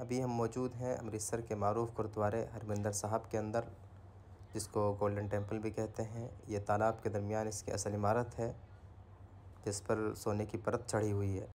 अभी हम मौजूद हैं अमृतसर के मरूफ गुरुद्वारे हरमिंदर साहब के अंदर जिसको गोल्डन टेम्पल भी कहते हैं ये तालाब के दरमियान इसकी असल इमारत है जिस पर सोने की परत चढ़ी हुई है